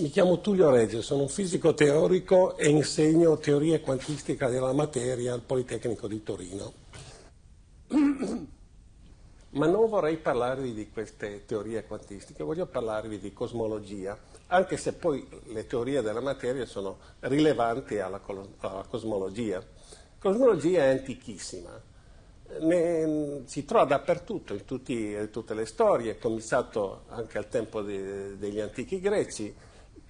Mi chiamo Tullio Reggio, sono un fisico teorico e insegno teoria quantistica della materia al Politecnico di Torino. Ma non vorrei parlarvi di queste teorie quantistiche, voglio parlarvi di cosmologia, anche se poi le teorie della materia sono rilevanti alla, alla cosmologia. Cosmologia è antichissima, ne, si trova dappertutto, in, tutti, in, tutte le storie, è cominciato anche al tempo de, degli antichi greci,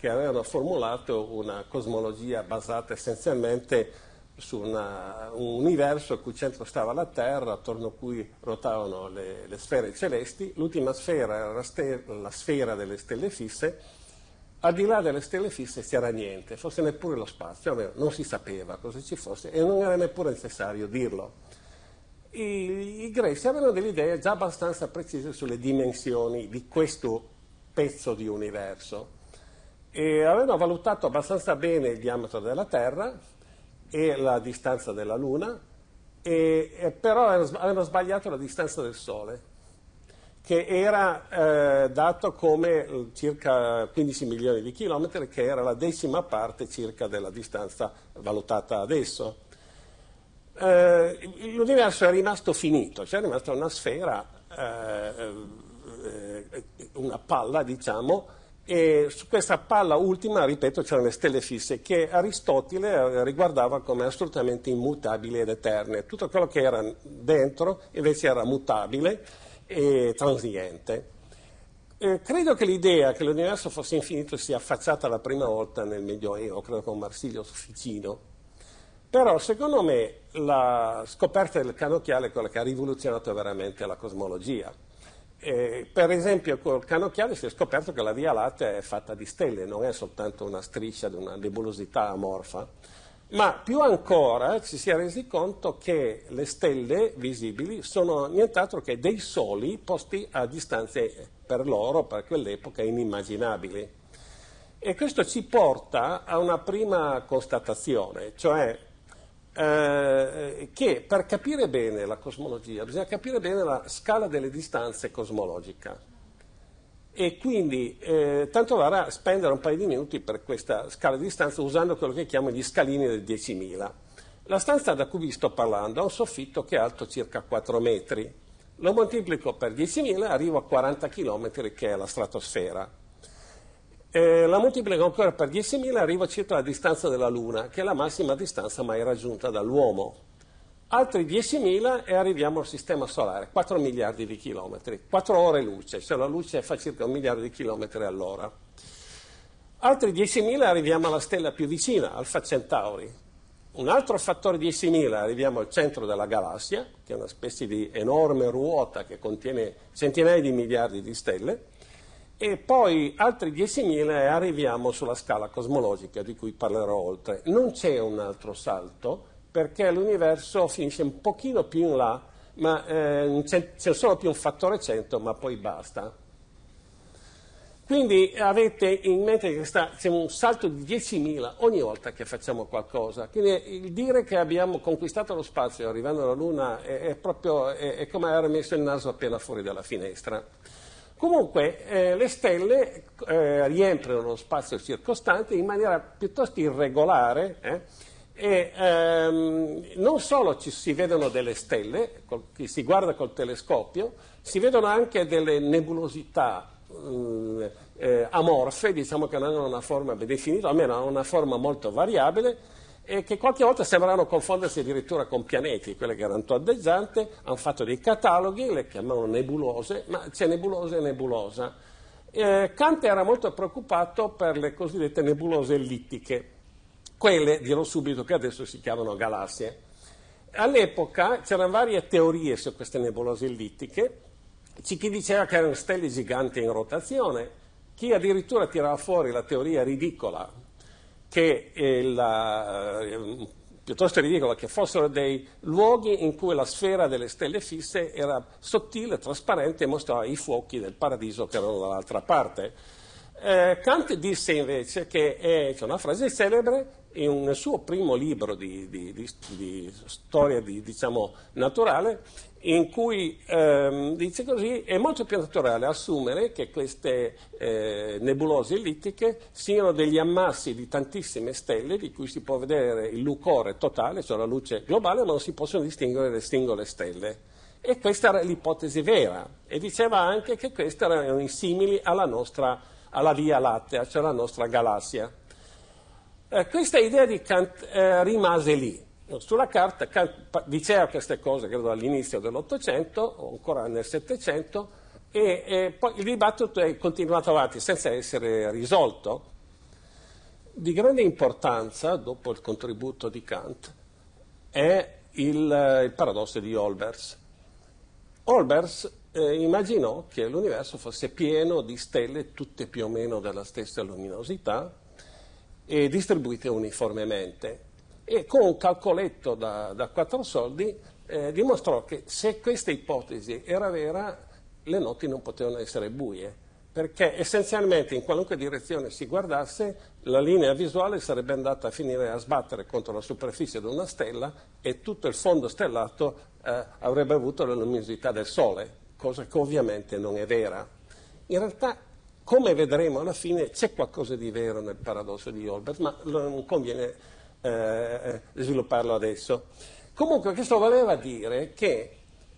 che avevano formulato una cosmologia basata essenzialmente su una, un universo al cui centro stava la Terra, attorno a cui rotavano le, le sfere celesti. L'ultima sfera era la, ste, la, sfera delle stelle fisse. Al di là delle stelle fisse c'era niente, forse neppure lo spazio, almeno non si sapeva cosa ci fosse e non era neppure necessario dirlo. I, i greci avevano delle idee già abbastanza precise sulle dimensioni di questo pezzo di universo e aveva valutato abbastanza bene il diametro della Terra e la distanza della Luna, e, e però avevano sbagliato la distanza del Sole, che era eh, dato come eh, circa 15 milioni di chilometri, che era la decima parte circa della distanza valutata adesso. Eh, l'universo è rimasto finito, cioè è rimasta una sfera, eh, eh, eh una palla, diciamo, e su questa palla ultima, ripeto, c'erano le stelle fisse, che Aristotele riguardava come assolutamente immutabili ed eterne. Tutto quello che era dentro invece era mutabile e transiente. Eh, credo che l'idea che l'universo fosse infinito sia affacciata la prima volta nel Medioevo, credo con Marsilio Ficino. Però secondo me la scoperta del canocchiale è quella che ha rivoluzionato veramente la cosmologia. Eh, per esempio col cannocchiale si è scoperto che la Via Lattea è fatta di stelle, non è soltanto una striscia di una nebulosità amorfa, ma più ancora ci si è resi conto che le stelle visibili sono nient'altro che dei soli posti a distanze per loro, per quell'epoca, inimmaginabili. E questo ci porta a una prima constatazione, cioè eh, che per capire bene la cosmologia bisogna capire bene la scala delle distanze cosmologica. E quindi eh, tanto vale spendere un paio di minuti per questa scala di distanza usando quello che chiamo gli scalini del 10.000. La stanza da cui vi sto parlando ha un soffitto che è alto circa 4 metri. Lo moltiplico per 10.000, arrivo a 40 km che è la stratosfera. Eh, la moltiplica ancora per 10.000 arriva circa alla distanza della Luna, che è la massima distanza mai raggiunta dall'uomo. Altri 10.000 e arriviamo al sistema solare, 4 miliardi di chilometri, 4 ore luce, cioè la luce fa circa un miliardo di chilometri all'ora. Altri 10.000 arriviamo alla stella più vicina, Alfa Centauri. Un altro fattore 10.000 arriviamo al centro della galassia, che è una specie di enorme ruota che contiene centinaia di miliardi di stelle e poi altri 10.000 e arriviamo sulla scala cosmologica di cui parlerò oltre. Non c'è un altro salto perché l'universo finisce un pochino più in là, ma eh, c'è, solo più un fattore 100, ma poi basta. Quindi avete in mente che sta, c'è un salto di 10.000 ogni volta che facciamo qualcosa. Quindi il dire che abbiamo conquistato lo spazio arrivando alla Luna è, è proprio è, è come aver messo il naso appena fuori dalla finestra. Comunque eh, le stelle eh, rientrano nello spazio circostante in maniera piuttosto irregolare eh, e ehm, non solo ci si vedono delle stelle, col, si guarda col telescopio, si vedono anche delle nebulosità mm, eh, amorfe, diciamo che non hanno una forma ben definita, almeno hanno una forma molto variabile, e che qualche volta sembrano confondersi addirittura con pianeti, quelle che erano tondeggianti, hanno fatto dei cataloghi, le chiamavano nebulose, ma c'è nebulosa e nebulosa. Eh, Kant era molto preoccupato per le cosiddette nebulose ellittiche, quelle, dirò subito, che adesso si chiamano galassie. All'epoca c'erano varie teorie su queste nebulose ellittiche, c'è chi diceva che erano stelle giganti in rotazione, chi addirittura tirava fuori la teoria ridicola che eh, la, eh, piuttosto ridicola che fossero dei luoghi in cui la sfera delle stelle fisse era sottile, trasparente e mostrava i fuochi del paradiso che erano dall'altra parte. Eh, Kant disse invece che è, c'è una frase celebre in un suo primo libro di, di, di, di storia diciamo, naturale in cui ehm, dice così, è molto più naturale assumere che queste eh, nebulose ellittiche siano degli ammassi di tantissime stelle di cui si può vedere il lucore totale, cioè la luce globale, ma non si possono distinguere le singole stelle. E questa era l'ipotesi vera e diceva anche che queste erano simili alla, nostra, alla Via Lattea, cioè alla nostra galassia. Eh, questa idea di Kant eh, rimase lì sulla carta diceva queste cose, credo all'inizio dell'Ottocento, o ancora nel Settecento, e, e, poi il dibattito è continuato avanti senza essere risolto. Di grande importanza, dopo il contributo di Kant, è il, il paradosso di Olbers. Olbers eh, immaginò che l'universo fosse pieno di stelle tutte più o meno della stessa luminosità e distribuite uniformemente e con un calcoletto da, da quattro soldi eh, dimostrò che se questa ipotesi era vera le notti non potevano essere buie perché essenzialmente in qualunque direzione si guardasse la linea visuale sarebbe andata a finire a sbattere contro la superficie di una stella e tutto il fondo stellato eh, avrebbe avuto la luminosità del Sole, cosa che ovviamente non è vera. In realtà, come vedremo alla fine, c'è qualcosa di vero nel paradosso di Holbert ma non conviene eh, eh, svilupparlo adesso. Comunque questo voleva dire che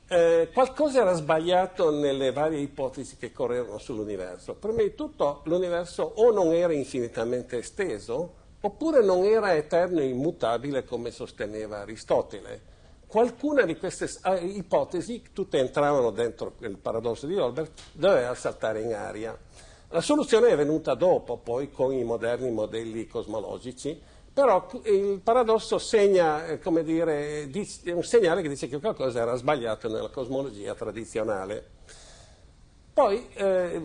eh, qualcosa era sbagliato nelle varie ipotesi che correvano sull'universo. Prima di tutto l'universo o non era infinitamente esteso, oppure non era eterno e immutabile come sosteneva Aristotele. Qualcuna di queste eh, ipotesi, tutte entravano dentro il paradosso di Holberg, doveva saltare in aria. La soluzione è venuta dopo, poi con i moderni modelli cosmologici, però il paradosso segna, eh, dire, è un segnale che dice che qualcosa era sbagliato nella cosmologia tradizionale. Poi eh,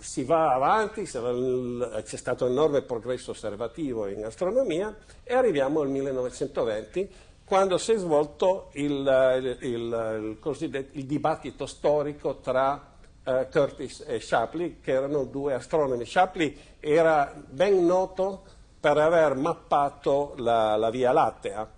si va avanti, c'è stato un enorme progresso osservativo in astronomia e arriviamo al 1920 quando si è svolto il, il, il, il dibattito storico tra Uh, Curtis e Shapley, che erano due astronomi. Shapley era ben noto per aver mappato la, la Via Lattea.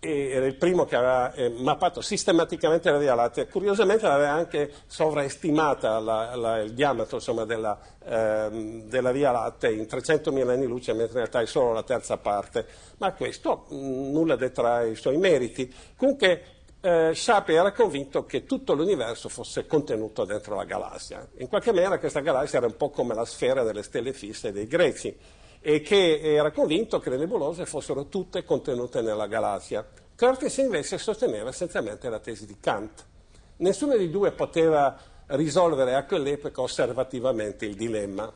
E era il primo che aveva eh, mappato sistematicamente la Via Lattea. Curiosamente aveva anche sovraestimata la, la, il diametro insomma, della, ehm, della, Via Lattea in 300.000 anni luce, mentre in realtà è solo la terza parte. Ma questo mh, mm, nulla detrae i suoi meriti. Comunque eh, Shapi era convinto che tutto l'universo fosse contenuto dentro la galassia. In qualche maniera questa galassia era un po' come la sfera delle stelle fisse dei greci e che era convinto che le nebulose fossero tutte contenute nella galassia. Curtis invece sosteneva essenzialmente la tesi di Kant. Nessuno dei due poteva risolvere a quell'epoca osservativamente il dilemma.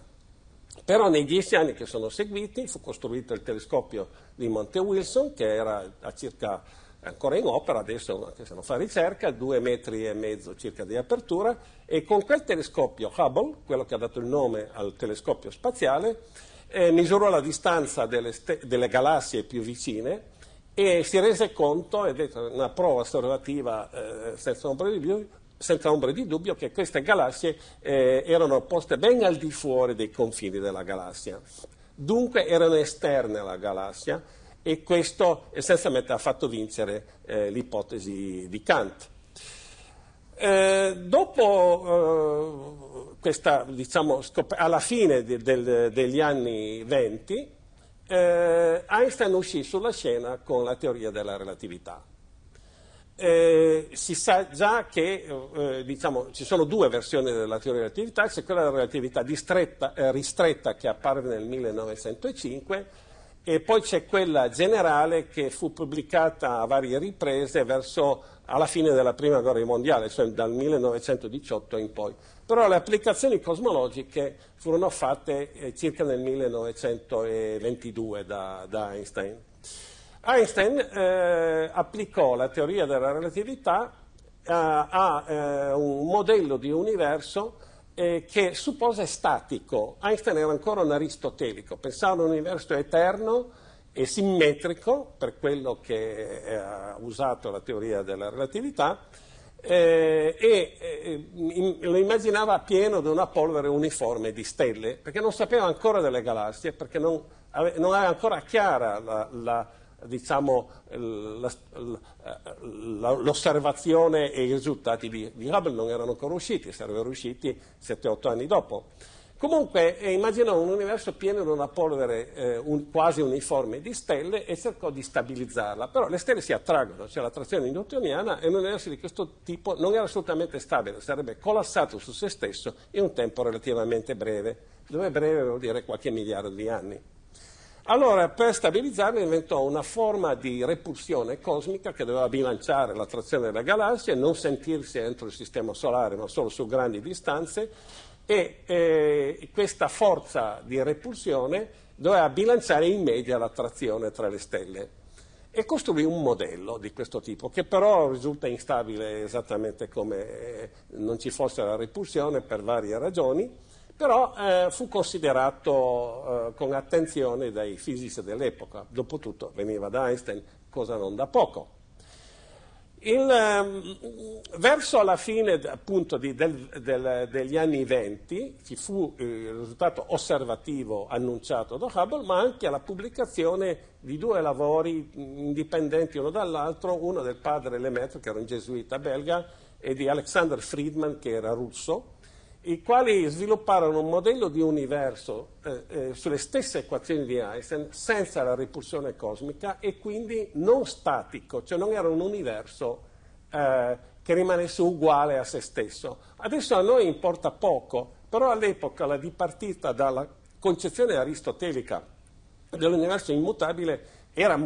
Però nei dieci anni che sono seguiti fu costruito il telescopio di Monte Wilson, che era circa, ancora in opera, adesso anche se non fa ricerca, due metri e mezzo circa di apertura, e con quel telescopio Hubble, quello che ha dato il nome al telescopio spaziale, eh, misurò la distanza delle, delle, galassie più vicine e si rese conto, ed è una prova osservativa eh, senza ombra di dubbio, senza ombra di dubbio che queste galassie eh, erano poste ben al di fuori dei confini della galassia. Dunque erano esterne alla galassia e questo essenzialmente ha fatto vincere eh, l'ipotesi di Kant. Eh, dopo eh, questa, diciamo, alla fine de- del- degli anni 20, eh, Einstein uscì sulla scena con la teoria della relatività. Eh, si sa già che eh, diciamo, ci sono due versioni della teoria della relatività, c'è quella della relatività distretta, ristretta che apparve nel 1905 e poi c'è quella generale che fu pubblicata a varie riprese verso alla fine della prima guerra mondiale, cioè dal 1918 in poi. Però le applicazioni cosmologiche furono fatte eh, circa nel 1922 da, da Einstein. Einstein eh, applicò la teoria della relatività a, eh, a eh, un modello di universo eh, che suppose statico. Einstein era ancora un aristotelico, pensava all'universo eterno e simmetrico, per quello che eh, ha usato la teoria della relatività, eh, e eh, in, lo immaginava pieno di una polvere uniforme di stelle, perché non sapeva ancora delle galassie, perché non, ave, non era ancora chiara la, la diciamo, l'osservazione e i risultati di, di Hubble non erano ancora usciti, sarebbero usciti 7-8 anni dopo. Comunque eh, immaginò un universo pieno di una polvere eh, un, quasi uniforme di stelle e cercò di stabilizzarla, però le stelle si attraggono, c'è cioè l'attrazione newtoniana e un universo di questo tipo non era assolutamente stabile, sarebbe collassato su se stesso in un tempo relativamente breve, dove breve vuol dire qualche miliardo di anni. Allora, per stabilizzarlo, inventò una forma di repulsione cosmica che doveva bilanciare l'attrazione delle galassie, non sentirsi entro il sistema solare, ma solo su grandi distanze, e eh, questa forza di repulsione doveva bilanciare in media l'attrazione tra le stelle. E costruì un modello di questo tipo, che però risulta instabile esattamente come eh, non ci fosse la repulsione per varie ragioni però eh, fu considerato eh, con attenzione dai fisici dell'epoca, dopotutto veniva da Einstein, cosa non da poco. Il, ehm, verso la fine appunto di, del, del, degli anni venti ci fu eh, il risultato osservativo annunciato da Hubble, ma anche la pubblicazione di due lavori indipendenti uno dall'altro, uno del padre Lemaitre che era un gesuita belga e di Alexander Friedman che era russo, i quali svilupparono un modello di universo eh, eh, sulle stesse equazioni di Einstein senza la ripulsione cosmica e quindi non statico, cioè non era un universo eh, che rimanesse uguale a se stesso. Adesso a noi importa poco, però all'epoca la dipartita dalla concezione aristotelica dell'universo immutabile era mm,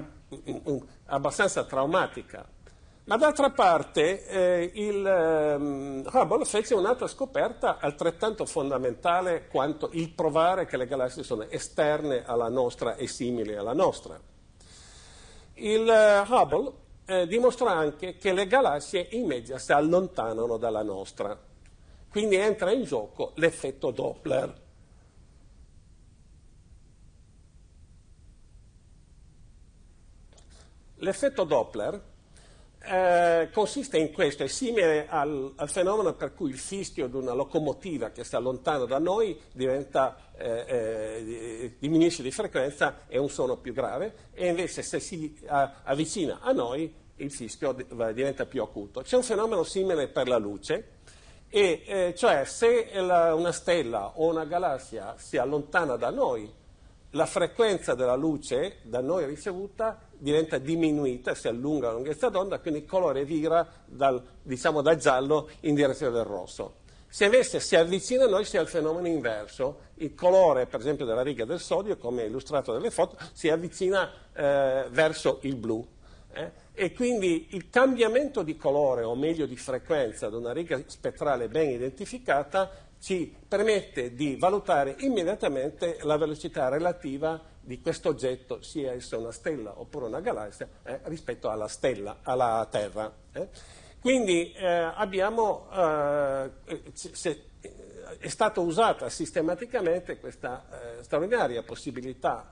mm, abbastanza traumatica ma d'altra parte eh, il, ehm, Hubble fece un'altra scoperta altrettanto fondamentale quanto il provare che le galassie sono esterne alla nostra e simili alla nostra. Il eh, Hubble eh, dimostra anche che le galassie in media si allontanano dalla nostra, quindi entra in gioco l'effetto Doppler. L'effetto Doppler eh, consiste in questo, è simile al, al, fenomeno per cui il fischio di una locomotiva che sta lontano da noi diventa, eh, eh, diminuisce di frequenza, è un suono più grave, e invece se si a, avvicina a noi il fischio diventa più acuto. C'è un fenomeno simile per la luce, e, eh, cioè se la, una stella o una galassia si allontana da noi, la frequenza della luce da noi ricevuta diventa diminuita, si allunga la lunghezza d'onda, quindi il colore vira dal, diciamo, dal giallo in direzione del rosso. Se invece si avvicina a noi si ha il fenomeno inverso, il colore per esempio della riga del sodio, come illustrato nelle foto, si avvicina eh, verso il blu. Eh? E quindi il cambiamento di colore, o meglio di frequenza, di una riga spettrale ben identificata ci permette di valutare immediatamente la velocità relativa di questo oggetto, sia essa una stella oppure una galassia, eh, rispetto alla stella, alla Terra. Eh. Quindi eh, abbiamo, eh, eh, se, eh, è stata usata sistematicamente questa straordinaria possibilità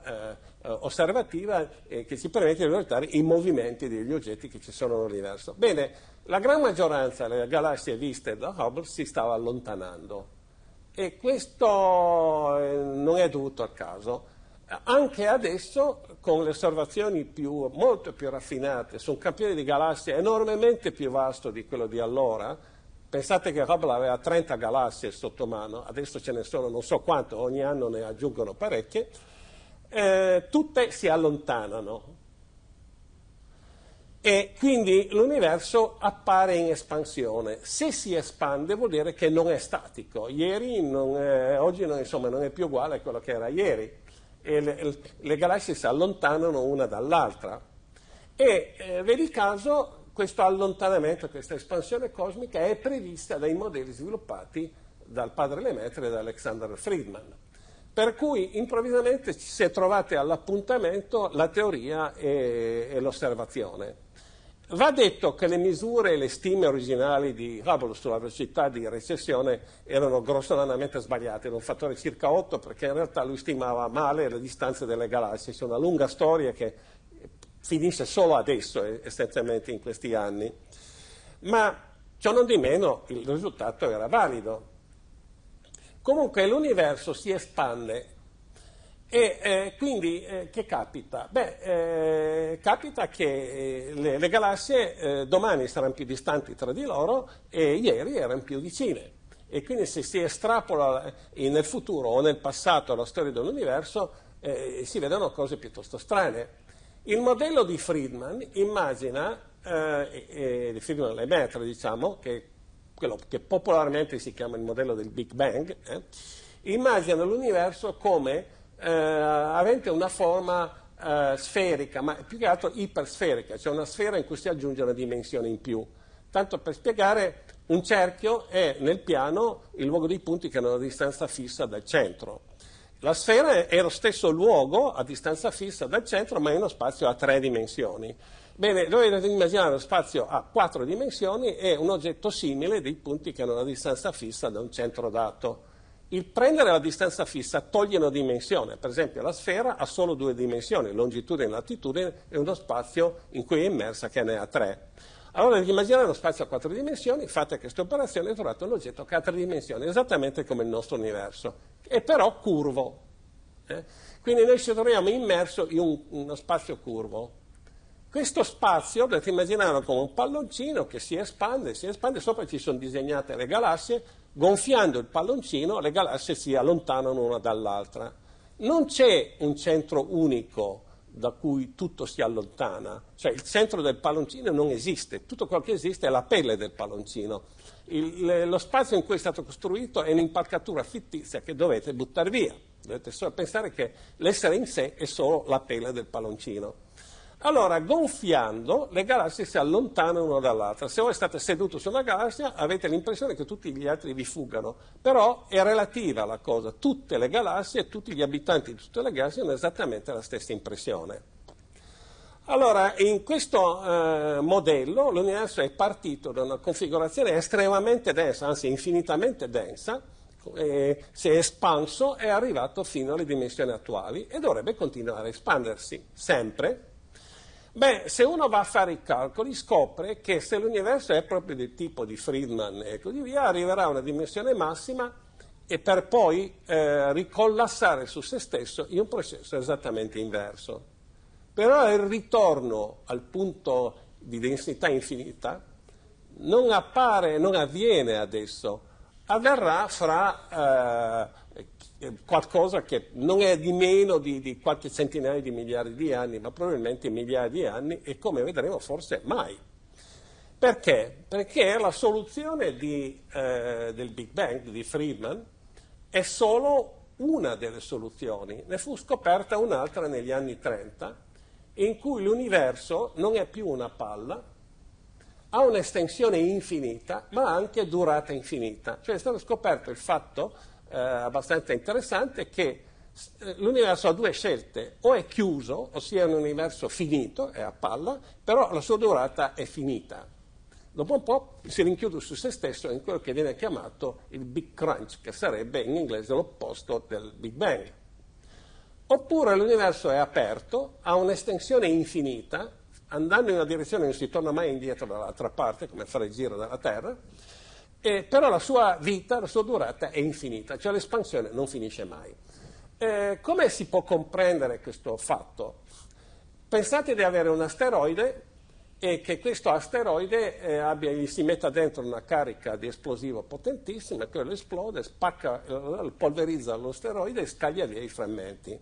osservativa che ci permette di valutare i movimenti degli oggetti che ci sono nell'universo. Bene, la gran maggioranza delle galassie viste da Hubble si stava allontanando e questo non è dovuto a caso anche adesso con le osservazioni più, molto più raffinate su un campione di galassie enormemente più vasto di quello di allora, pensate che Hubble aveva 30 galassie sotto mano, adesso ce ne sono non so quante, ogni anno ne aggiungono parecchie, eh, tutte si allontanano e quindi l'universo appare in espansione. Se si espande vuol dire che non è statico, non è, oggi non, insomma, non è più uguale a quello che era ieri e le, le galassie si allontanano una dall'altra. E eh, vedi caso, questo allontanamento, questa espansione cosmica è prevista dai modelli sviluppati dal padre Lemaitre e da Alexander Friedman. Per cui improvvisamente si è trovate all'appuntamento la teoria e, e l'osservazione. Va detto che le misure e le stime originali di Hubble sulla velocità di recessione erano grossolanamente sbagliate, erano un fattore circa 8 perché in realtà lui stimava male le distanze delle galassie, c'è una lunga storia che finisce solo adesso, eh, essenzialmente in questi anni. Ma ciò non di meno il risultato era valido. Comunque l'universo si espande e eh, quindi eh, che capita? Beh, eh, capita che eh, le, le galassie eh, domani saranno più distanti tra di loro e ieri erano più vicine. E quindi se si estrapola eh, nel futuro o nel passato la storia dell'universo, si vedono cose piuttosto strane. Il modello di Friedman immagina, eh, eh, Friedman metre diciamo, che quello che popolarmente si chiama il modello del Big Bang, immagina l'universo come eh, avente una forma eh, sferica, ma più che altro ipersferica, cioè una sfera in cui si aggiunge una dimensione in più. Tanto per spiegare, un cerchio è nel piano il luogo dei punti che hanno una distanza fissa dal centro. La sfera è lo stesso luogo a distanza fissa dal centro, ma è uno spazio a tre dimensioni. Bene, noi dovete immaginare uno spazio a quattro dimensioni e un oggetto simile dei punti che hanno una distanza fissa da un centro dato. Il prendere la distanza fissa toglie una dimensione, per esempio la sfera ha solo due dimensioni, longitudine e latitudine, e uno spazio in cui è immersa che ne ha tre. Allora immaginate uno spazio a quattro dimensioni, fate questa operazione e trovate un oggetto che ha tre dimensioni, esattamente come il nostro universo, è però curvo. Eh? Quindi noi ci troviamo immerso in un, uno spazio curvo. Questo spazio dovete immaginarlo come un palloncino che si espande, si espande, sopra ci sono disegnate le galassie, gonfiando il palloncino le galassie si allontanano una dall'altra. Non c'è un centro unico da cui tutto si allontana, cioè il centro del palloncino non esiste, tutto quello che esiste è la pelle del palloncino. Il, lo spazio in cui è stato costruito è un'impalcatura fittizia che dovete buttare via, dovete solo pensare che l'essere in sé è solo la pelle del palloncino. Allora, gonfiando, le galassie si allontanano una dall'altra. Se voi state seduto su una galassia, avete l'impressione che tutti gli altri vi fuggano. Però è relativa la cosa. Tutte le galassie, e tutti gli abitanti di tutte le galassie hanno esattamente la stessa impressione. Allora, in questo eh, modello l'universo è partito da una configurazione estremamente densa, anzi infinitamente densa, eh, si è espanso è arrivato fino alle dimensioni attuali e dovrebbe continuare a espandersi sempre Beh, se uno va a fare i calcoli scopre che se l'universo è proprio del tipo di Friedman e così via, arriverà a una dimensione massima e per poi eh, ricollassare su se stesso in un processo esattamente inverso. Però il ritorno al punto di densità infinita non appare, non avviene adesso, avverrà fra... Eh, qualcosa che non è di meno di, di qualche centinaio di miliardi di anni, ma probabilmente migliaia di anni e come vedremo forse mai. Perché? Perché la soluzione di, eh, del Big Bang di Friedman è solo una delle soluzioni, ne fu scoperta un'altra negli anni 30, in cui l'universo non è più una palla, ha un'estensione infinita, ma anche durata infinita. Cioè è stato scoperto il fatto eh, abbastanza interessante che eh, l'universo ha due scelte, o è chiuso, ossia è un universo finito, è a palla, però la sua durata è finita. Dopo un po' si rinchiude su se stesso in quello che viene chiamato il Big Crunch, che sarebbe in inglese l'opposto del Big Bang. Oppure l'universo è aperto, ha un'estensione infinita, andando in una direzione non si torna mai indietro dall'altra parte, come fare il giro della Terra, eh, però la sua vita, la sua durata è infinita, cioè l'espansione non finisce mai. Eh, come si può comprendere questo fatto? Pensate di avere un asteroide e che questo asteroide eh, abbia, gli si metta dentro una carica di esplosivo potentissima, quello esplode, spacca, eh, polverizza l'asteroide e scaglia via i frammenti.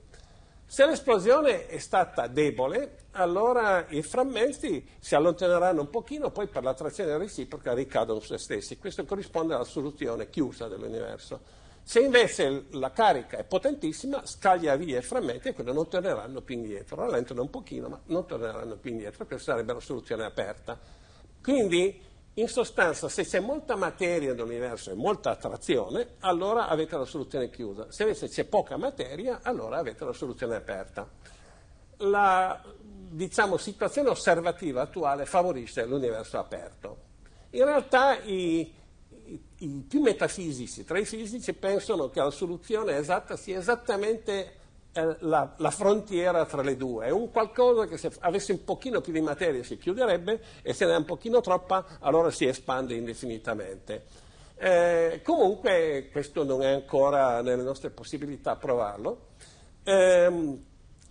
Se l'esplosione è stata debole, allora i frammenti si allontaneranno un pochino, poi per l'attrazione reciproca ricadono su se stessi. Questo corrisponde alla soluzione chiusa dell'universo. Se invece la carica è potentissima, scaglia via i frammenti e quelli non torneranno più indietro. Rallentano un pochino, ma non torneranno più indietro. Questa sarebbe la soluzione aperta. Quindi in sostanza, se c'è molta materia nell'universo e molta attrazione, allora avete la soluzione chiusa. Se invece c'è poca materia, allora avete la soluzione aperta. La diciamo, situazione osservativa attuale favorisce l'universo aperto. In realtà i, i, i più metafisici tra i fisici pensano che la soluzione esatta sia esattamente la, la, frontiera tra le due, è un qualcosa che se avesse un pochino più di materia si chiuderebbe e se ne ha un pochino troppa allora si espande indefinitamente. Eh, comunque questo non è ancora nelle nostre possibilità provarlo. Eh,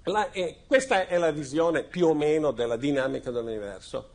la, eh, questa è la visione più o meno della dinamica dell'universo.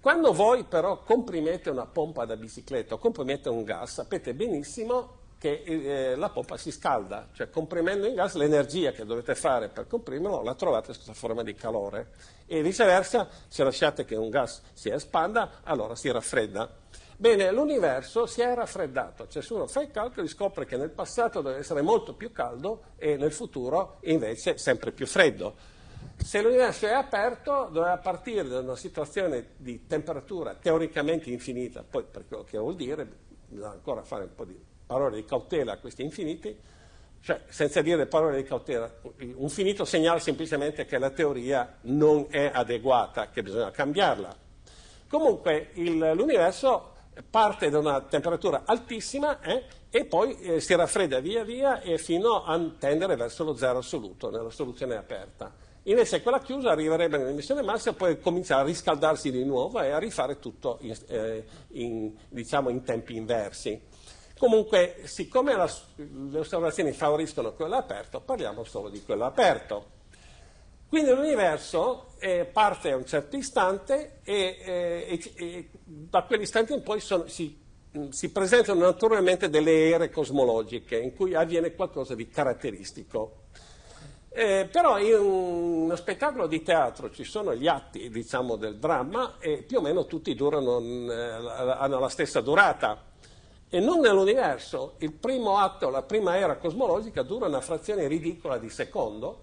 Quando voi però comprimete una pompa da bicicletta o comprimete un gas, sapete benissimo che eh, la pompa si scalda, cioè comprimendo in gas l'energia che dovete fare per comprimerlo la trovate sotto forma di calore e viceversa se lasciate che un gas si espanda allora si raffredda. Bene, l'universo si è raffreddato, cioè se uno fa i calcoli scopre che nel passato deve essere molto più caldo e nel futuro invece sempre più freddo. Se l'universo è aperto, doveva partire da una situazione di temperatura teoricamente infinita, poi per quello che vuol dire bisogna ancora fare un po' di parole di cautela, questi infiniti, cioè senza dire parole di cautela, un finito segnala semplicemente che la teoria non è adeguata, che bisogna cambiarla. Comunque il, l'universo parte da una temperatura altissima eh, e poi eh, si raffredda via via fino a tendere verso lo zero assoluto, nella soluzione aperta. Invece quella chiusa arriverebbe nell'emissione massa e poi comincia a riscaldarsi di nuovo e a rifare tutto in, eh, in, diciamo, in tempi inversi. Comunque, siccome la, le osservazioni favoriscono quello aperto, parliamo solo di quello aperto. Quindi l'universo eh, parte a un certo istante e, eh, e da quell'istante in poi sono, si, mm, si, presentano naturalmente delle ere cosmologiche in cui avviene qualcosa di caratteristico. Eh, però in uno spettacolo di teatro ci sono gli atti diciamo, del dramma e più o meno tutti durano, mm, eh, hanno la stessa durata e non nell'universo, il primo atto, la prima era cosmologica dura una frazione ridicola di secondo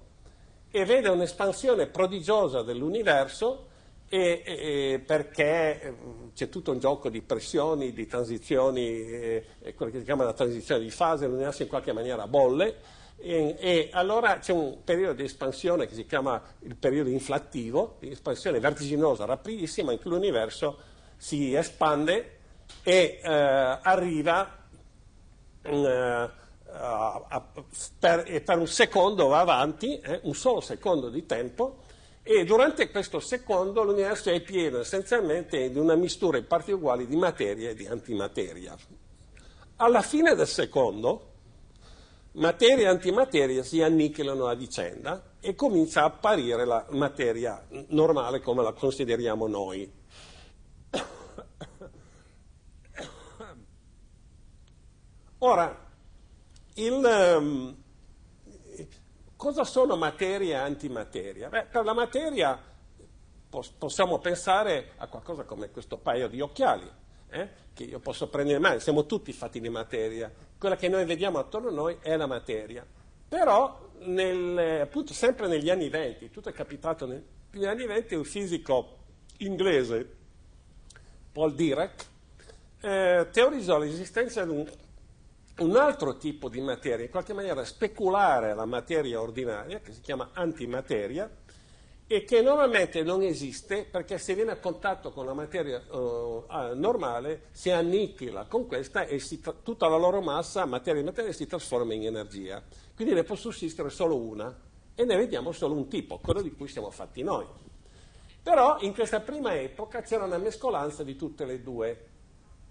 e vede un'espansione prodigiosa dell'universo e, e, perché ehm, c'è tutto un gioco di pressioni, di transizioni, eh, quello che si chiama la transizione di fase, l'universo in qualche maniera bolle. E, e, allora c'è un periodo di espansione che si chiama il periodo inflattivo, di espansione vertiginosa, rapidissima, in cui l'universo si espande e eh, arriva mm, eh, a, per, e per un secondo va avanti, eh, un solo secondo di tempo, e durante questo secondo l'universo è pieno essenzialmente di una mistura in parti uguali di materia e di antimateria. Alla fine del secondo, materia e antimateria si annichilano a vicenda e comincia a apparire la materia normale come la consideriamo noi. Ora, il, um, cosa sono materia e antimateria? Beh, per la materia pos- possiamo pensare a qualcosa come questo paio di occhiali, eh? che io posso prendere in mano, siamo tutti fatti di materia, quella che noi vediamo attorno a noi è la materia. Però, nel, appunto, sempre negli anni 20, tutto è capitato nel, negli anni 20, un fisico inglese, Paul Dirac, eh, teorizzò l'esistenza di un un altro tipo di materia, in qualche maniera speculare alla materia ordinaria, che si chiama antimateria, e che normalmente non esiste perché se viene a contatto con la materia uh, normale si annichila con questa e tra- tutta la loro massa, materia e materia, si trasforma in energia. Quindi ne può sussistere solo una e ne vediamo solo un tipo, quello di cui siamo fatti noi. Però in questa prima epoca c'era una mescolanza di tutte le due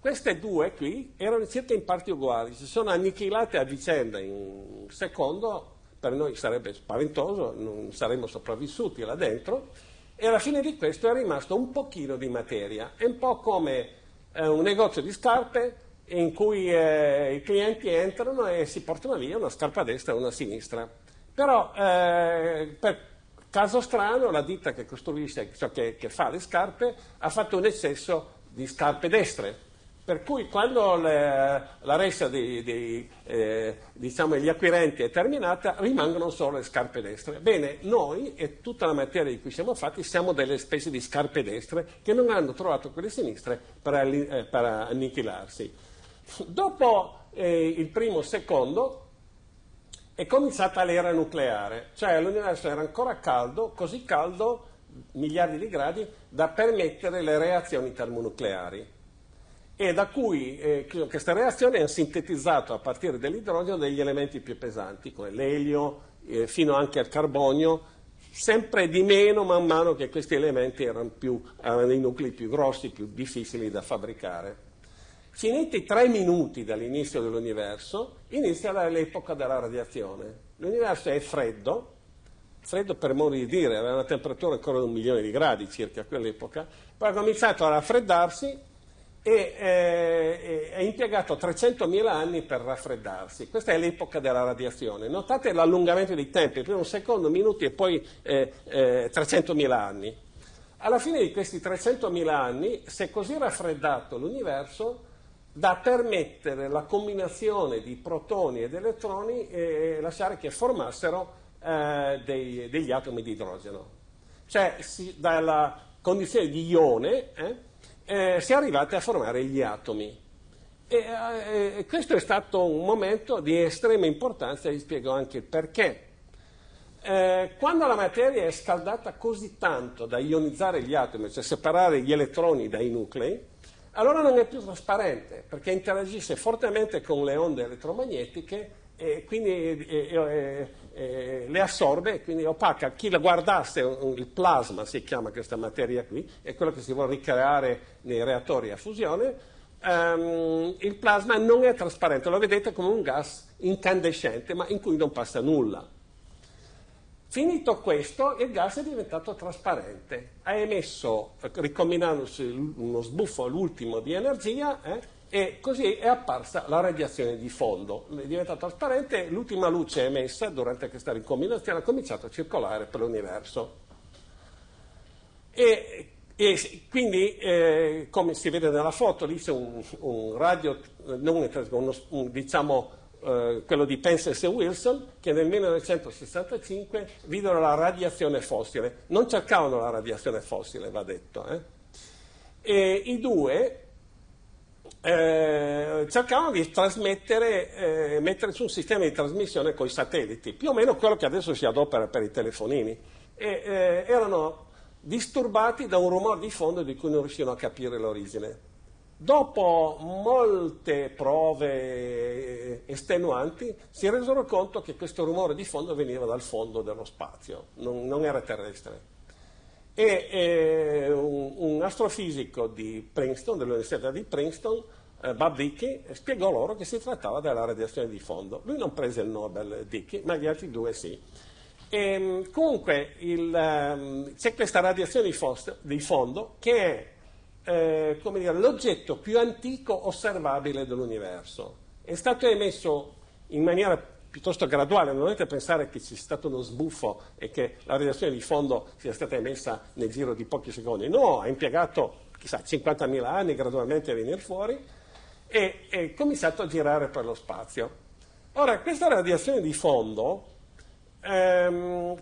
queste due qui erano circa in parti uguali, si sono annichilate a vicenda in un secondo, per noi sarebbe spaventoso, non saremmo sopravvissuti là dentro, e alla fine di questo è rimasto un pochino di materia, è un po' come eh, un negozio di scarpe in cui eh, i clienti entrano e si portano via una scarpa a destra e una a sinistra. Però eh, per caso strano la ditta che costruisce, cioè che, che fa le scarpe, ha fatto un eccesso di scarpe destre per cui quando le, la ressa di, di, eh, diciamo, degli acquirenti è terminata rimangono solo le scarpe destre. Bene, noi e tutta la materia di cui siamo fatti siamo delle specie di scarpe destre che non hanno trovato quelle sinistre per, eh, per annichilarsi. Dopo eh, il primo secondo è cominciata l'era nucleare, cioè l'universo era ancora caldo, così caldo, miliardi di gradi, da permettere le reazioni termonucleari e da cui eh, questa reazione ha sintetizzato a partire dell'idrogeno degli elementi più pesanti come l'elio eh, fino anche al carbonio sempre di meno man mano che questi elementi erano, più, erano i nuclei più grossi, più difficili da fabbricare. Finiti tre minuti dall'inizio dell'universo, inizia l'epoca della radiazione. L'universo è freddo, freddo per modo di dire, aveva una temperatura ancora di un milione di gradi circa a quell'epoca, poi ha cominciato a raffreddarsi e eh, è impiegato 300.000 anni per raffreddarsi. Questa è l'epoca della radiazione. Notate l'allungamento dei tempi, prima un secondo, minuti e poi eh, eh, 300.000 anni. Alla fine di questi 300.000 anni, si è così raffreddato l'universo, da permettere la combinazione di protoni ed elettroni e lasciare che formassero eh, dei, degli atomi di idrogeno. Cioè si, dalla condizione di ione eh, eh, si è arrivati a formare gli atomi. E, eh, questo è stato un momento di estrema importanza, e vi spiego anche il perché. Eh, quando la materia è scaldata così tanto da ionizzare gli atomi, cioè separare gli elettroni dai nuclei, allora non è più trasparente perché interagisce fortemente con le onde elettromagnetiche e quindi e, e, le assorbe e quindi opaca. Chi la guardasse, il plasma si chiama questa materia qui, è quello che si vuole ricreare nei reattori a fusione, um, il plasma non è trasparente, lo vedete come un gas incandescente ma in cui non passa nulla. Finito questo, il gas è diventato trasparente, ha emesso, eh, ricombinandosi uno sbuffo all'ultimo di energia, eh, e così è apparsa la radiazione di fondo, è diventata trasparente l'ultima luce emessa durante questa ricombinazione ha cominciato a circolare per l'universo. E, e quindi, eh, come si vede nella foto, lì c'è un, un radio, non uno, un, diciamo eh, quello di Pences e Wilson, che nel 1965 videro la radiazione fossile. Non cercavano la radiazione fossile, va detto. Eh. I due eh, cercavano di trasmettere, eh, mettere su un sistema di trasmissione con i satelliti, più o meno quello che adesso si adopera per i telefonini, e eh, erano disturbati da un rumore di fondo di cui non riuscivano a capire l'origine. Dopo molte prove eh, estenuanti si resero conto che questo rumore di fondo veniva dal fondo dello spazio, non, non era terrestre. E eh, un, un, astrofisico di Princeton, dell'Università di Princeton, eh, Bob Dickey, spiegò loro che si trattava della radiazione di fondo. Lui non prese il Nobel Dickey, ma gli altri due sì. E, ehm, comunque il, um, c'è questa radiazione di, fosto, di fondo che è eh, dire, l'oggetto più antico osservabile dell'universo. È stato emesso in maniera piuttosto graduale, non dovete pensare che ci sia stato uno sbuffo e che la radiazione di fondo sia stata emessa nel giro di pochi secondi, no, ha impiegato chissà 50.000 anni gradualmente a venire fuori e è cominciato a girare per lo spazio. Ora, questa radiazione di fondo ehm,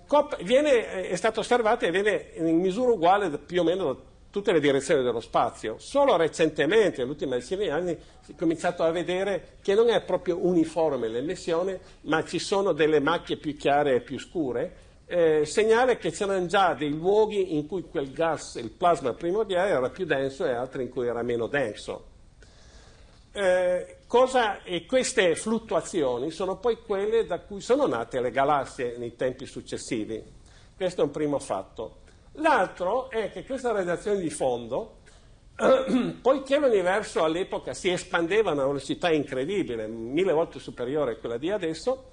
viene, è stata osservata e viene in misura uguale più o meno tutte le direzioni dello spazio. Solo recentemente, negli ultimi dieci anni, si è cominciato a vedere che non è proprio uniforme l'emissione, ma ci sono delle macchie più chiare e più scure, eh, segnale che c'erano già dei luoghi in cui quel gas, il plasma primordiale, era più denso e altri in cui era meno denso. Eh, cosa, e queste fluttuazioni sono poi quelle da cui sono nate le galassie nei tempi successivi. Questo è un primo fatto. L'altro è che questa redazione di fondo, poiché l'universo all'epoca si espandeva a una velocità incredibile, mille volte superiore a quella di adesso,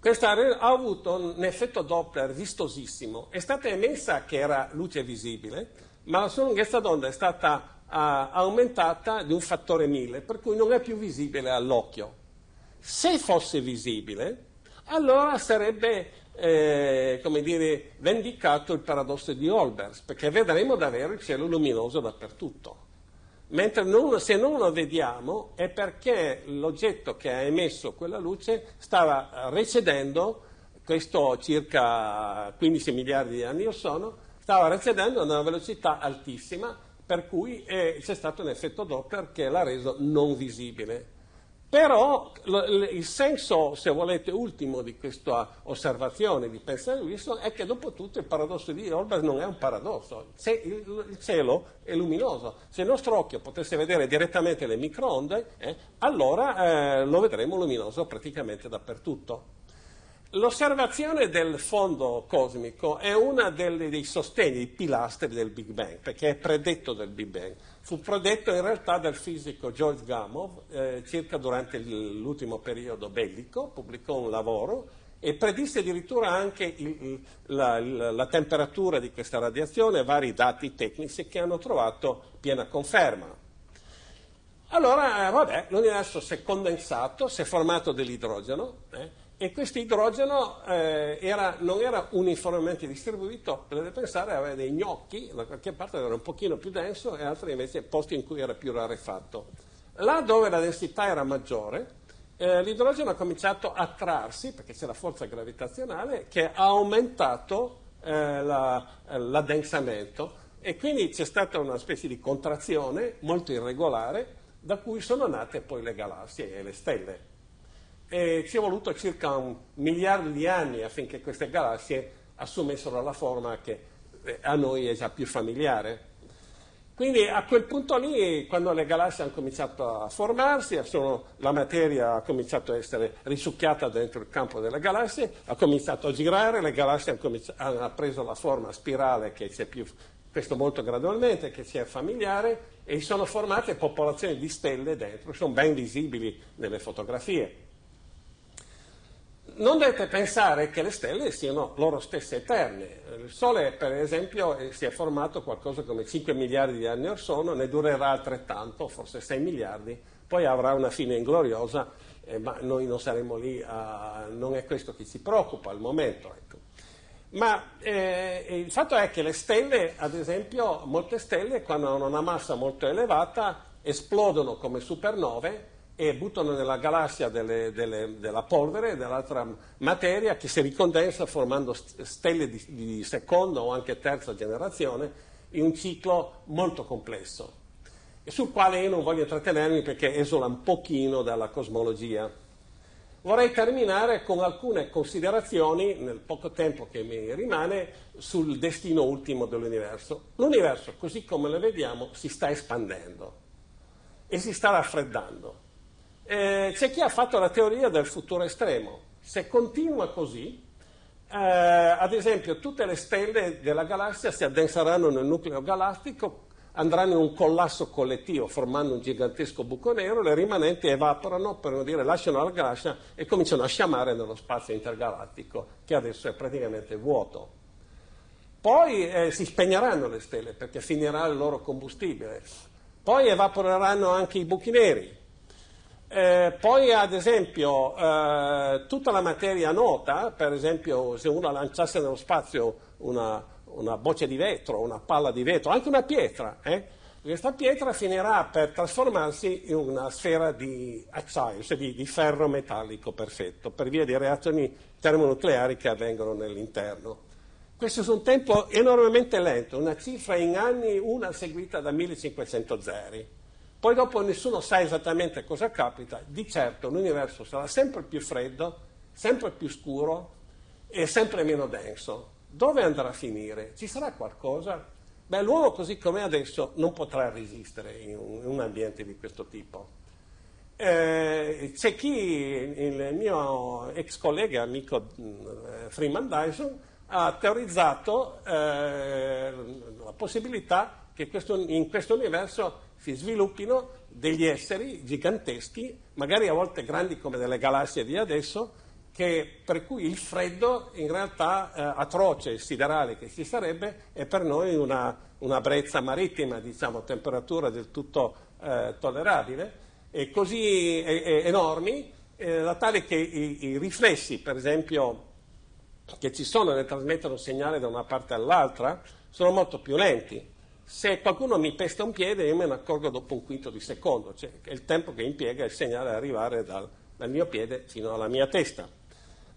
questa ha avuto un effetto Doppler vistosissimo. È stata emessa che era luce visibile, ma la sua lunghezza d'onda è stata uh, aumentata di un fattore mille, per cui non è più visibile all'occhio. Se fosse visibile, allora sarebbe eh, come dire, vendicato il paradosso di Olbers, perché vedremo davvero il cielo luminoso dappertutto. Mentre non, se non lo vediamo è perché l'oggetto che ha emesso quella luce stava recedendo, questo circa 15 miliardi di anni o sono, stava recedendo a una velocità altissima, per cui è, eh, c'è stato un effetto Doppler che l'ha reso non visibile. Però il senso, se volete, ultimo di questa osservazione di Petzl e Wilson è che dopo tutto il paradosso di Olbers non è un paradosso. Se il, cielo è luminoso, se il nostro occhio potesse vedere direttamente le microonde, eh, allora eh, lo vedremo luminoso praticamente dappertutto. L'osservazione del fondo cosmico è uno dei sostegni, dei pilastri del Big Bang, perché è predetto del Big Bang fu predetto in realtà dal fisico George Gamow eh, circa durante l'ultimo periodo bellico, pubblicò un lavoro e predisse addirittura anche il, la, la, la, temperatura di questa radiazione, vari dati tecnici che hanno trovato piena conferma. Allora, eh, vabbè, l'universo si è condensato, si è formato dell'idrogeno, eh, e questo idrogeno eh, era, non era uniformemente distribuito, potete pensare aveva dei gnocchi, da qualche parte era un pochino più denso e altri invece posti in cui era più rarefatto. Là dove la densità era maggiore, eh, l'idrogeno ha cominciato a trarsi, perché c'è la forza gravitazionale, che ha aumentato eh, la, l'addensamento e quindi c'è stata una specie di contrazione molto irregolare da cui sono nate poi le galassie e le stelle. E eh, ci è voluto circa un miliardo di anni affinché queste galassie assumessero la forma che eh, a noi è già più familiare. Quindi a quel punto lì, quando le galassie hanno cominciato a formarsi, sono, la materia ha cominciato a essere risucchiata dentro il campo delle galassie, ha cominciato a girare, le galassie hanno, hanno preso la forma spirale che c'è più, questo molto gradualmente, che ci è familiare, e sono formate popolazioni di stelle dentro, sono ben visibili nelle fotografie non dovete pensare che le stelle siano loro stesse eterne. Il Sole, per esempio, eh, si è formato qualcosa come 5 miliardi di anni or sono, ne durerà altrettanto, forse 6 miliardi, poi avrà una fine ingloriosa, eh, ma noi non saremo lì, a... non è questo che ci preoccupa al momento. Ecco. Ma eh, il fatto è che le stelle, ad esempio, molte stelle, quando hanno una massa molto elevata, esplodono come supernove e buttano nella galassia delle, delle, della polvere e dell'altra materia che si ricondensa formando stelle di, di seconda o anche terza generazione in un ciclo molto complesso e sul quale io non voglio trattenermi perché esula un pochino dalla cosmologia. Vorrei terminare con alcune considerazioni, nel poco tempo che mi rimane, sul destino ultimo dell'universo. L'universo, così come lo vediamo, si sta espandendo e si sta raffreddando eh, c'è chi ha fatto la teoria del futuro estremo. Se continua così, eh, ad esempio tutte le stelle della galassia si addenseranno nel nucleo galattico, andranno in un collasso collettivo formando un gigantesco buco nero, le rimanenti evaporano, per non dire lasciano la galassia e cominciano a sciamare nello spazio intergalattico, che adesso è praticamente vuoto. Poi eh, si spegneranno le stelle perché finirà il loro combustibile, poi evaporeranno anche i buchi neri, eh, poi ad esempio eh, tutta la materia nota, per esempio se uno lanciasse nello spazio una, una boccia di vetro, una palla di vetro, anche una pietra, eh? questa pietra finirà per trasformarsi in una sfera di acciaio, cioè di, di ferro metallico perfetto, per via di reazioni termonucleari che avvengono nell'interno. Questo è un tempo enormemente lento, una cifra in anni, una seguita da 1500 zeri. Poi dopo nessuno sa esattamente cosa capita, di certo l'universo sarà sempre più freddo, sempre più scuro e sempre meno denso. Dove andrà a finire? Ci sarà qualcosa? Beh, l'uomo così com'è adesso non potrà resistere in un, in un ambiente di questo tipo. Eh, c'è chi, il mio ex collega, e amico eh, Freeman Dyson, ha teorizzato eh, la possibilità che questo, in questo universo si sviluppino degli esseri giganteschi, magari a volte grandi come delle galassie di adesso, che, per cui il freddo in realtà eh, atroce, siderale che ci sarebbe, è per noi una, una brezza marittima, diciamo, temperatura del tutto eh, tollerabile, e così e, e enormi, eh, da tale che i, i riflessi, per esempio, che ci sono nel trasmettere un segnale da una parte all'altra, sono molto più lenti se qualcuno mi pesta un piede io me ne accorgo dopo un quinto di secondo, cioè il tempo che impiega il segnale ad arrivare dal, dal, mio piede fino alla mia testa.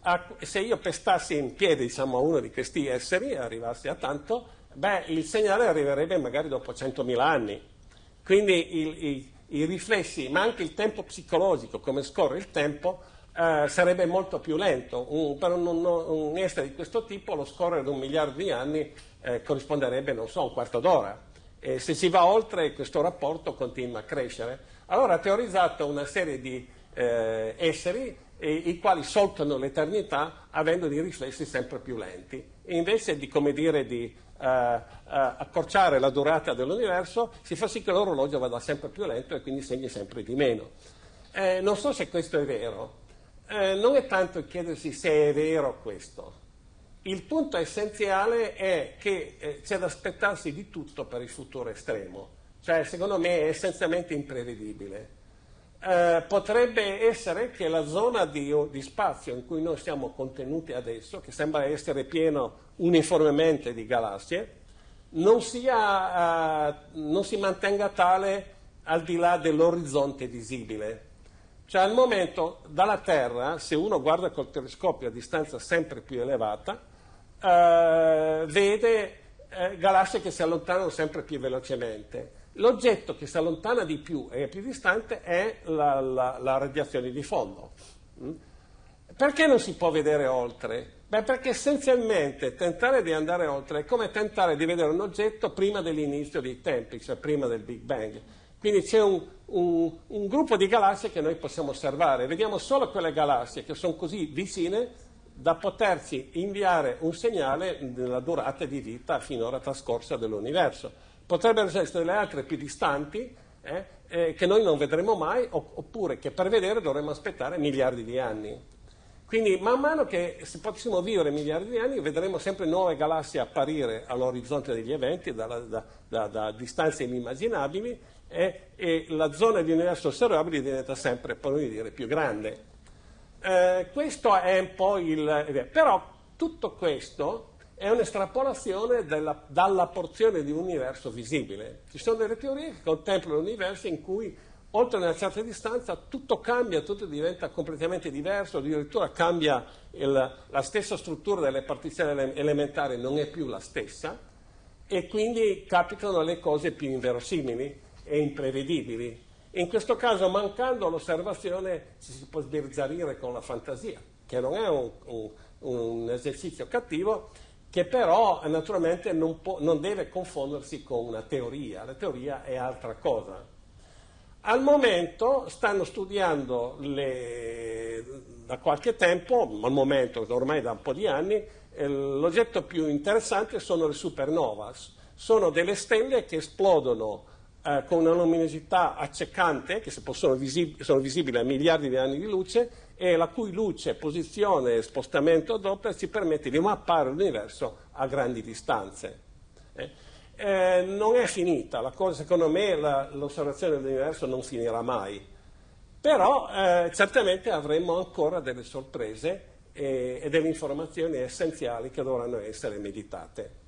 A, se io pestassi in piede diciamo, a uno di questi esseri e arrivassi a tanto, beh, il segnale arriverebbe magari dopo 100.000 anni. Quindi il, i, i riflessi, ma anche il tempo psicologico, come scorre il tempo, eh, sarebbe molto più lento. Un, per un, un, un, essere di questo tipo lo scorrere di un miliardo di anni eh, corrisponderebbe, non so, a un quarto d'ora. E se si va oltre questo rapporto continua a crescere. Allora ha teorizzato una serie di eh, esseri eh, i quali soltano l'eternità avendo dei riflessi sempre più lenti. E invece di, dire, di eh, eh, accorciare la durata dell'universo, si fa sì che l'orologio vada sempre più lento e quindi segni sempre di meno. Eh, non so se questo è vero, eh, non è tanto chiedersi se è vero questo. Il punto essenziale è che eh, c'è da aspettarsi di tutto per il futuro estremo, cioè secondo me è essenzialmente imprevedibile. Eh, potrebbe essere che la zona di, di, spazio in cui noi siamo contenuti adesso, che sembra essere pieno uniformemente di galassie, non, sia, eh, non si mantenga tale al di là dell'orizzonte visibile cioè al momento dalla Terra, se uno guarda col telescopio a distanza sempre più elevata, eh, vede eh, galassie che si allontanano sempre più velocemente. L'oggetto che si allontana di più e è più distante è la, la, la radiazione di fondo. Mm? Perché non si può vedere oltre? Beh, perché essenzialmente tentare di andare oltre è come tentare di vedere un oggetto prima dell'inizio dei tempi, cioè prima del Big Bang quindi c'è un, un, un gruppo di galassie che noi possiamo osservare, vediamo solo quelle galassie che sono così vicine da poterci inviare un segnale della durata di vita finora trascorsa dell'universo. Potrebbero essere delle altre più distanti eh, eh, che noi non vedremo mai oppure che per vedere dovremmo aspettare miliardi di anni. Quindi man mano che se potessimo vivere miliardi di anni vedremo sempre nuove galassie apparire all'orizzonte degli eventi da, da, da, da distanze inimmaginabili eh, e la zona di universo osservabile diventa sempre, per noi dire, più grande. Eh, questo è un po' il... Eh, però tutto questo è un'estrapolazione della, dalla porzione di un universo visibile. Ci sono delle teorie che contemplano un universo in cui oltre una certa distanza tutto cambia, tutto diventa completamente diverso, addirittura cambia il, la stessa struttura delle particelle elementari, non è più la stessa, e quindi capitano le cose più inverosimili e imprevedibili. In questo caso, mancando l'osservazione, ci si può sbirzarrire con la fantasia, che non è un, un, un esercizio cattivo, che però naturalmente non, può, non deve confondersi con una teoria, la teoria è altra cosa. Al momento stanno studiando le, da qualche tempo, al momento ormai da un po' di anni, eh, l'oggetto più interessante sono le supernovas. sono delle stelle che esplodono eh, con una luminosità accecante, che sono, visib- sono visibili a miliardi di anni di luce, e la cui luce, posizione e spostamento ad opera ci permette di mappare l'universo a grandi distanze. Eh? Eh, non è finita, la cosa, secondo me la, l'osservazione dell'universo non finirà mai, però eh, certamente avremo ancora delle sorprese e, eh, e delle informazioni essenziali che dovranno essere meditate.